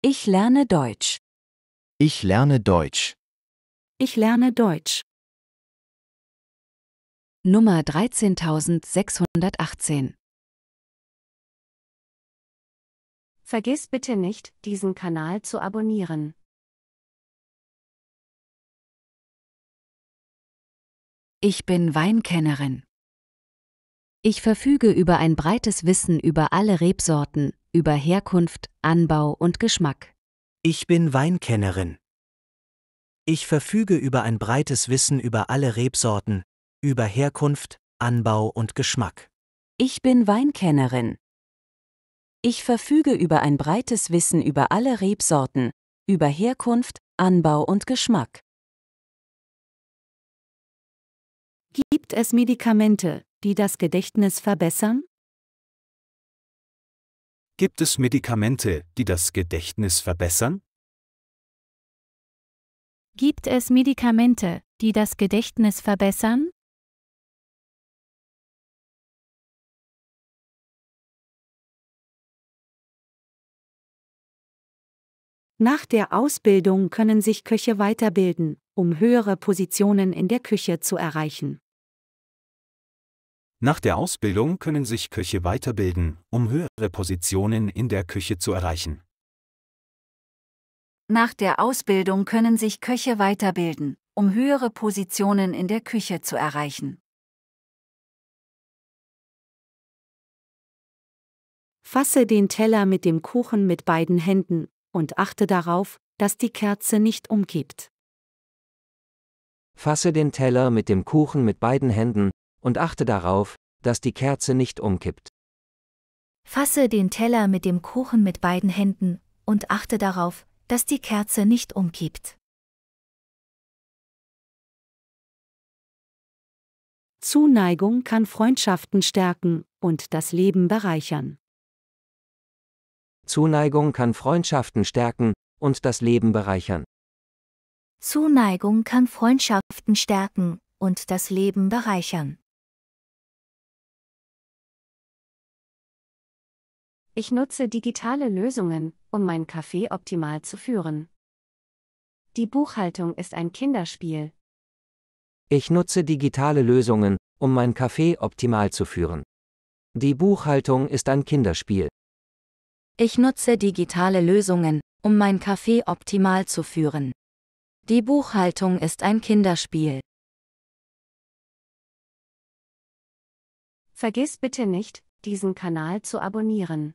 Ich lerne Deutsch. Ich lerne Deutsch. Ich lerne Deutsch. Nummer 13618 Vergiss bitte nicht, diesen Kanal zu abonnieren. Ich bin Weinkennerin. Ich verfüge über ein breites Wissen über alle Rebsorten, über Herkunft, Anbau und Geschmack. Ich bin Weinkennerin. Ich verfüge über ein breites Wissen über alle Rebsorten, über Herkunft, Anbau und Geschmack. Ich bin Weinkennerin. Ich verfüge über ein breites Wissen über alle Rebsorten, über Herkunft, Anbau und Geschmack. Gibt es Medikamente, die das Gedächtnis verbessern? Gibt es Medikamente, die das Gedächtnis verbessern? Gibt es Medikamente, die das Gedächtnis verbessern? Nach der Ausbildung können sich Köche weiterbilden, um höhere Positionen in der Küche zu erreichen. Nach der Ausbildung können sich Köche weiterbilden, um höhere Positionen in der Küche zu erreichen. Nach der Ausbildung können sich Köche weiterbilden, um höhere Positionen in der Küche zu erreichen. Fasse den Teller mit dem Kuchen mit beiden Händen und achte darauf, dass die Kerze nicht umkippt. Fasse den Teller mit dem Kuchen mit beiden Händen und achte darauf, dass die Kerze nicht umkippt. Fasse den Teller mit dem Kuchen mit beiden Händen und achte darauf, dass die Kerze nicht umkippt. Zuneigung kann Freundschaften stärken und das Leben bereichern. Zuneigung kann Freundschaften stärken und das Leben bereichern. Zuneigung kann Freundschaften stärken und das Leben bereichern. Ich nutze digitale Lösungen, um meinen Kaffee optimal zu führen. Die Buchhaltung ist ein Kinderspiel. Ich nutze digitale Lösungen, um mein Café optimal zu führen. Die Buchhaltung ist ein Kinderspiel. Ich nutze digitale Lösungen, um mein Café optimal zu führen. Die Buchhaltung ist ein Kinderspiel. Vergiss bitte nicht, diesen Kanal zu abonnieren.